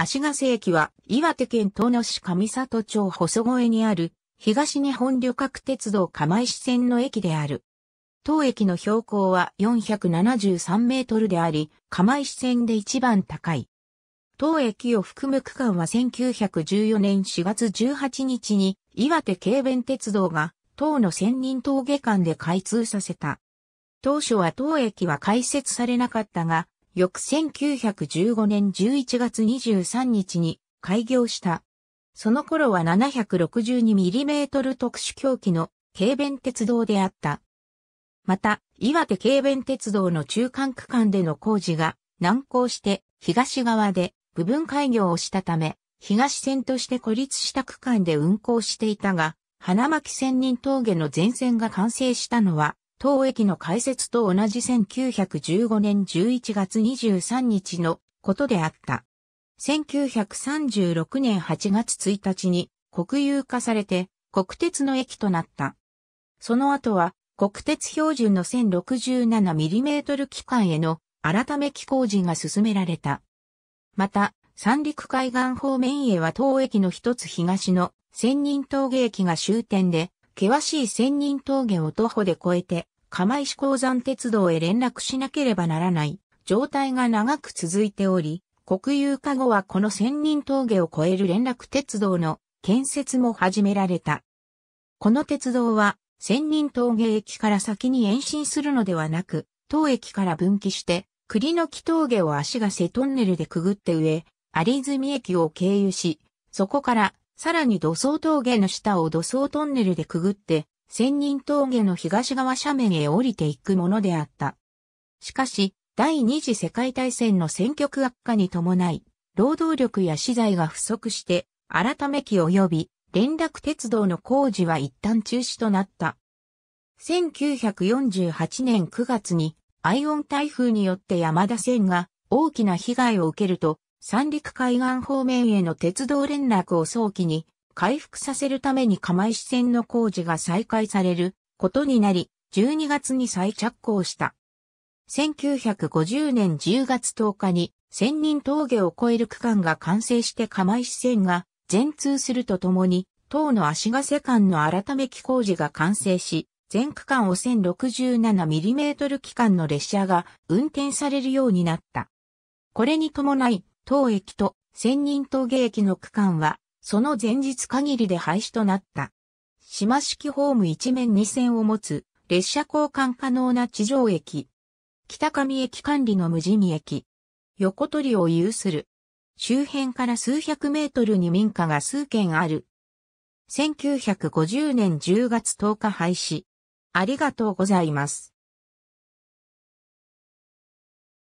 足ヶ瀬駅は岩手県東野市上里町細越にある東日本旅客鉄道釜石線の駅である。当駅の標高は473メートルであり、釜石線で一番高い。当駅を含む区間は1914年4月18日に岩手軽便鉄道が当の千人峠間で開通させた。当初は当駅は開設されなかったが、翌1915年11月23日に開業した。その頃は 762mm 特殊狂気の軽便鉄道であった。また、岩手軽便鉄道の中間区間での工事が難航して東側で部分開業をしたため、東線として孤立した区間で運行していたが、花巻千人峠の前線が完成したのは当駅の開設と同じ1915年11月23日のことであった。1936年8月1日に国有化されて国鉄の駅となった。その後は国鉄標準の 1067mm 機関への改め機工事が進められた。また、三陸海岸方面へは当駅の一つ東の千人峠駅が終点で、険しい仙人峠を徒歩で越えて、釜石鉱山鉄道へ連絡しなければならない状態が長く続いており、国有化後はこの仙人峠を越える連絡鉄道の建設も始められた。この鉄道は仙人峠駅から先に延伸するのではなく、当駅から分岐して、栗の木峠を足が瀬トンネルでくぐって上、有泉駅を経由し、そこからさらに土層峠の下を土層トンネルでくぐって、仙人峠の東側斜面へ降りていくものであった。しかし、第二次世界大戦の戦局悪化に伴い、労働力や資材が不足して、改め期及び、連絡鉄道の工事は一旦中止となった。1948年9月に、アイオン台風によって山田線が大きな被害を受けると、三陸海岸方面への鉄道連絡を早期に回復させるために釜石線の工事が再開されることになり、12月に再着工した。1950年10月10日に千人峠を越える区間が完成して釜石線が全通するとともに、当の足ヶ瀬間の改め機工事が完成し、全区間を 1067mm 期間の列車が運転されるようになった。これに伴い、当駅と仙人峠駅の区間は、その前日限りで廃止となった。島式ホーム一面二線を持つ、列車交換可能な地上駅。北上駅管理の無地味駅。横取りを有する。周辺から数百メートルに民家が数軒ある。1950年10月10日廃止。ありがとうございます。